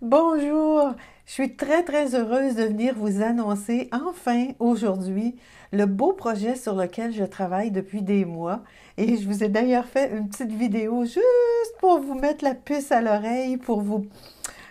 Bonjour, je suis très très heureuse de venir vous annoncer enfin aujourd'hui le beau projet sur lequel je travaille depuis des mois et je vous ai d'ailleurs fait une petite vidéo juste pour vous mettre la puce à l'oreille, pour vous,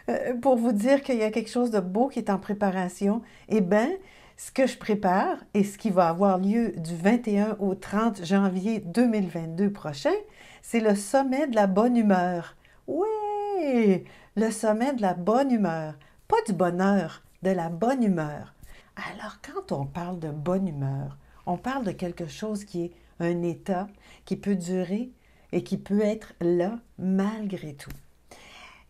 euh, pour vous dire qu'il y a quelque chose de beau qui est en préparation. Eh bien, ce que je prépare et ce qui va avoir lieu du 21 au 30 janvier 2022 prochain, c'est le sommet de la bonne humeur. Oui! le sommet de la bonne humeur. Pas du bonheur, de la bonne humeur. Alors quand on parle de bonne humeur, on parle de quelque chose qui est un état qui peut durer et qui peut être là malgré tout.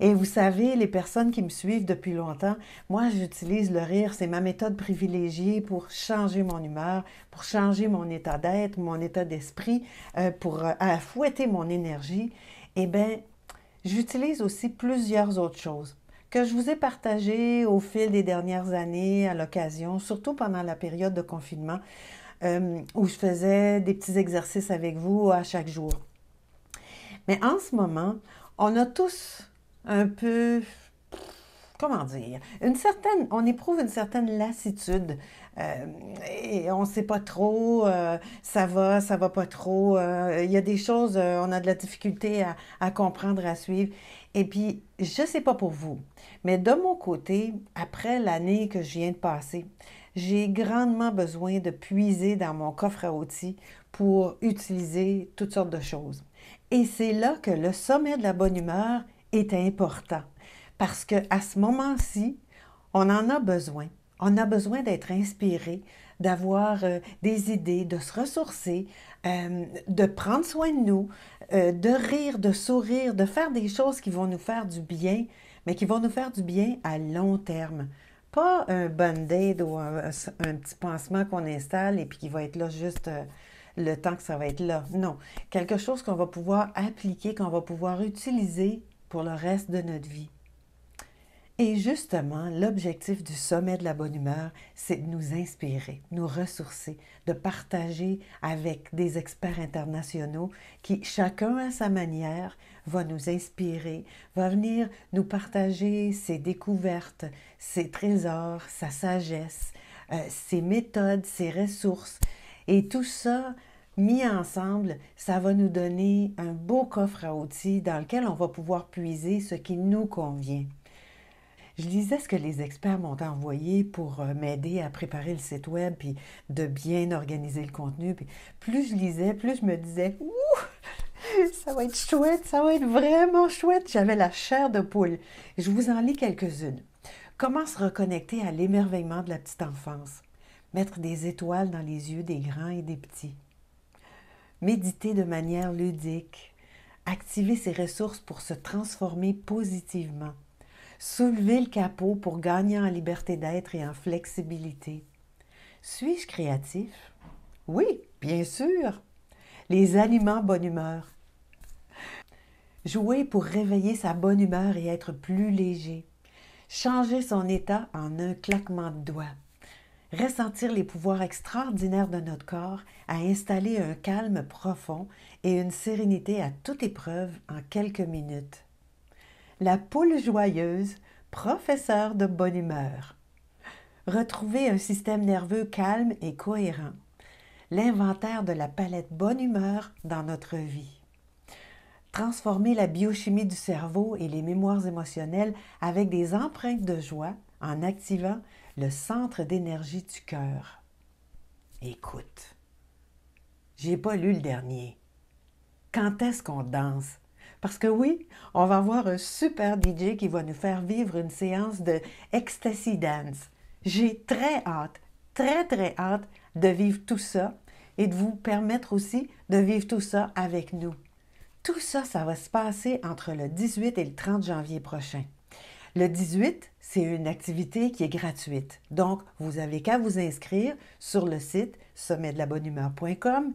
Et vous savez, les personnes qui me suivent depuis longtemps, moi j'utilise le rire, c'est ma méthode privilégiée pour changer mon humeur, pour changer mon état d'être, mon état d'esprit, euh, pour euh, fouetter mon énergie. Eh bien, J'utilise aussi plusieurs autres choses que je vous ai partagées au fil des dernières années à l'occasion, surtout pendant la période de confinement euh, où je faisais des petits exercices avec vous à chaque jour. Mais en ce moment, on a tous un peu comment dire, une certaine, on éprouve une certaine lassitude euh, et on ne sait pas trop, euh, ça va, ça va pas trop. Euh, il y a des choses, on a de la difficulté à, à comprendre, à suivre. Et puis, je ne sais pas pour vous, mais de mon côté, après l'année que je viens de passer, j'ai grandement besoin de puiser dans mon coffre à outils pour utiliser toutes sortes de choses. Et c'est là que le sommet de la bonne humeur est important parce qu'à ce moment-ci, on en a besoin. On a besoin d'être inspiré, d'avoir euh, des idées, de se ressourcer, euh, de prendre soin de nous, euh, de rire, de sourire, de faire des choses qui vont nous faire du bien, mais qui vont nous faire du bien à long terme. Pas un band-aid ou un, petit pansement qu'on installe et puis qui va être là juste le temps que ça va être là. Non, quelque chose qu'on va pouvoir appliquer, qu'on va pouvoir utiliser pour le reste de notre vie. Et justement, l'objectif du sommet de la bonne humeur, c'est de nous inspirer, nous ressourcer, de partager avec des experts internationaux qui, chacun à sa manière, va nous inspirer, va venir nous partager ses découvertes, ses trésors, sa sagesse, euh, ses méthodes, ses ressources. Et tout ça, mis ensemble, ça va nous donner un beau coffre à outils dans lequel on va pouvoir puiser ce qui nous convient. Je lisais ce que les experts m'ont envoyé pour euh, m'aider à préparer le site web, et de bien organiser le contenu. plus je lisais, plus je me disais, ouh, ça va être chouette, ça va être vraiment chouette. J'avais la chair de poule. Je vous en lis quelques-unes. Comment se reconnecter à l'émerveillement de la petite enfance? Mettre des étoiles dans les yeux des grands et des petits. Méditer de manière ludique. Activer ses ressources pour se transformer positivement Soulever le capot pour gagner en liberté d'être et en flexibilité. Suis-je créatif? Oui, bien sûr. Les aliments bonne humeur. Jouer pour réveiller sa bonne humeur et être plus léger. Changer son état en un claquement de doigts. Ressentir les pouvoirs extraordinaires de notre corps à installer un calme profond et une sérénité à toute épreuve en quelques minutes la poule joyeuse, professeur de bonne humeur. Retrouver un système nerveux calme et cohérent. L'inventaire de la palette bonne humeur dans notre vie. Transformer la biochimie du cerveau et les mémoires émotionnelles avec des empreintes de joie en activant le centre d'énergie du cœur. Écoute. J'ai pas lu le dernier. Quand est-ce qu'on danse? Parce que oui, on va avoir un super DJ qui va nous faire vivre une séance de ecstasy dance. J'ai très hâte, très très hâte de vivre tout ça et de vous permettre aussi de vivre tout ça avec nous. Tout ça, ça va se passer entre le 18 et le 30 janvier prochain. Le 18, c'est une activité qui est gratuite. Donc, vous n'avez qu'à vous inscrire sur le site sommetdelabonnehumeur.com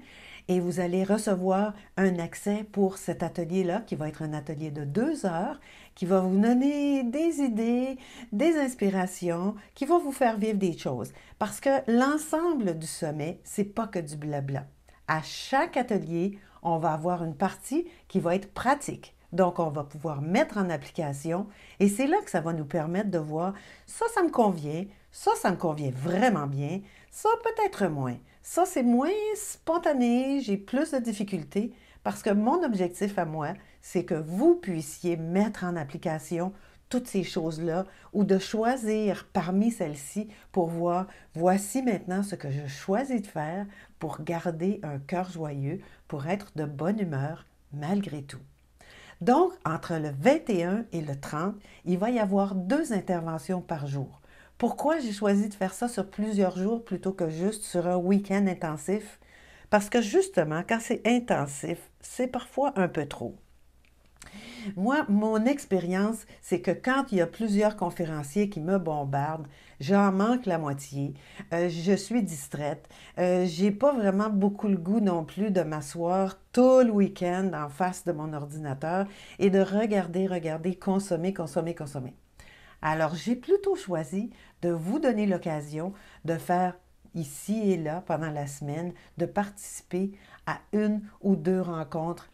et vous allez recevoir un accès pour cet atelier-là, qui va être un atelier de deux heures, qui va vous donner des idées, des inspirations, qui va vous faire vivre des choses. Parce que l'ensemble du sommet, c'est pas que du blabla. À chaque atelier, on va avoir une partie qui va être pratique. Donc, on va pouvoir mettre en application et c'est là que ça va nous permettre de voir ça, ça me convient, ça, ça me convient vraiment bien, ça peut-être moins. Ça, c'est moins spontané, j'ai plus de difficultés parce que mon objectif à moi, c'est que vous puissiez mettre en application toutes ces choses-là ou de choisir parmi celles-ci pour voir, voici maintenant ce que je choisis de faire pour garder un cœur joyeux, pour être de bonne humeur malgré tout. Donc, entre le 21 et le 30, il va y avoir deux interventions par jour. Pourquoi j'ai choisi de faire ça sur plusieurs jours plutôt que juste sur un week-end intensif? Parce que justement, quand c'est intensif, c'est parfois un peu trop. Moi, mon expérience, c'est que quand il y a plusieurs conférenciers qui me bombardent, j'en manque la moitié, euh, je suis distraite, je euh, j'ai pas vraiment beaucoup le goût non plus de m'asseoir tout le week-end en face de mon ordinateur et de regarder, regarder, consommer, consommer, consommer. Alors, j'ai plutôt choisi de vous donner l'occasion de faire ici et là pendant la semaine, de participer à une ou deux rencontres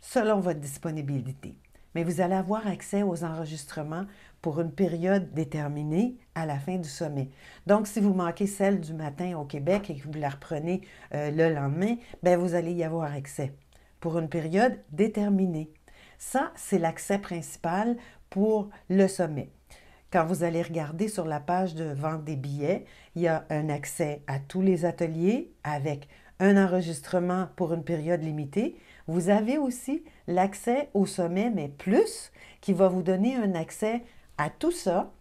selon votre disponibilité. Mais vous allez avoir accès aux enregistrements pour une période déterminée à la fin du sommet. Donc, si vous manquez celle du matin au Québec et que vous la reprenez euh, le lendemain, bien, vous allez y avoir accès pour une période déterminée. Ça, c'est l'accès principal pour le sommet. Quand vous allez regarder sur la page de vente des billets, il y a un accès à tous les ateliers avec un enregistrement pour une période limitée. Vous avez aussi l'accès au sommet, mais plus, qui va vous donner un accès à tout ça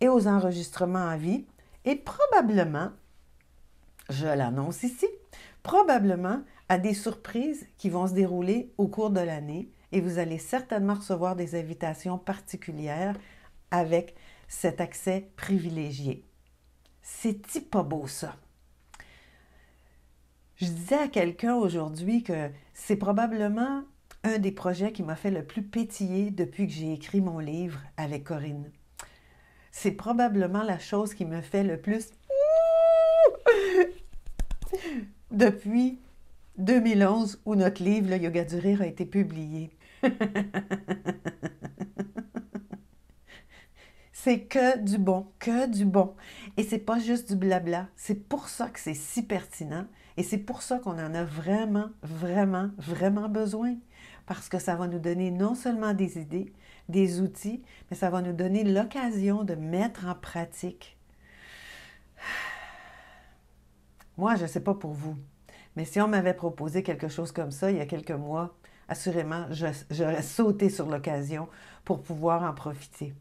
et aux enregistrements à vie. Et probablement, je l'annonce ici, probablement à des surprises qui vont se dérouler au cours de l'année et vous allez certainement recevoir des invitations particulières avec cet accès privilégié. cest y pas beau ça? Je disais à quelqu'un aujourd'hui que c'est probablement un des projets qui m'a fait le plus pétiller depuis que j'ai écrit mon livre avec Corinne. C'est probablement la chose qui me fait le plus depuis 2011 où notre livre Le yoga du rire a été publié. c'est que du bon, que du bon. Et c'est pas juste du blabla. C'est pour ça que c'est si pertinent et c'est pour ça qu'on en a vraiment, vraiment, vraiment besoin. Parce que ça va nous donner non seulement des idées, des outils, mais ça va nous donner l'occasion de mettre en pratique. Moi, je ne sais pas pour vous, mais si on m'avait proposé quelque chose comme ça il y a quelques mois, assurément, j'aurais sauté sur l'occasion pour pouvoir en profiter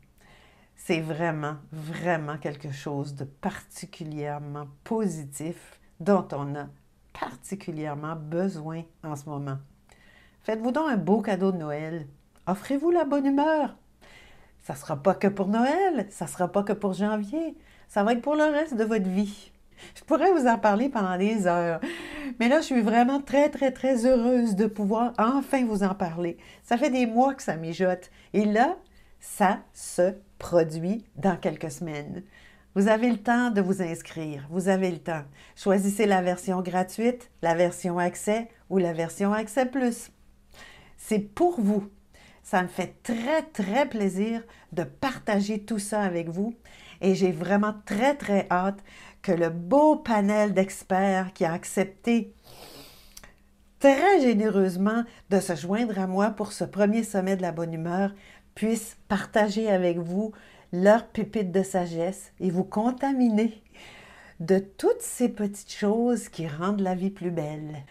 c'est vraiment, vraiment quelque chose de particulièrement positif dont on a particulièrement besoin en ce moment. Faites-vous donc un beau cadeau de Noël. Offrez-vous la bonne humeur. Ça ne sera pas que pour Noël, ça ne sera pas que pour janvier, ça va être pour le reste de votre vie. Je pourrais vous en parler pendant des heures, mais là, je suis vraiment très, très, très heureuse de pouvoir enfin vous en parler. Ça fait des mois que ça mijote, et là, ça se produit dans quelques semaines. Vous avez le temps de vous inscrire, vous avez le temps. Choisissez la version gratuite, la version accès ou la version accès plus. C'est pour vous. Ça me fait très, très plaisir de partager tout ça avec vous et j'ai vraiment très, très hâte que le beau panel d'experts qui a accepté très généreusement de se joindre à moi pour ce premier sommet de la bonne humeur puissent partager avec vous leur pépite de sagesse et vous contaminer de toutes ces petites choses qui rendent la vie plus belle.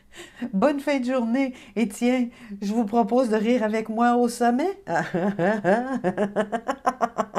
Bonne fin de journée et tiens, je vous propose de rire avec moi au sommet.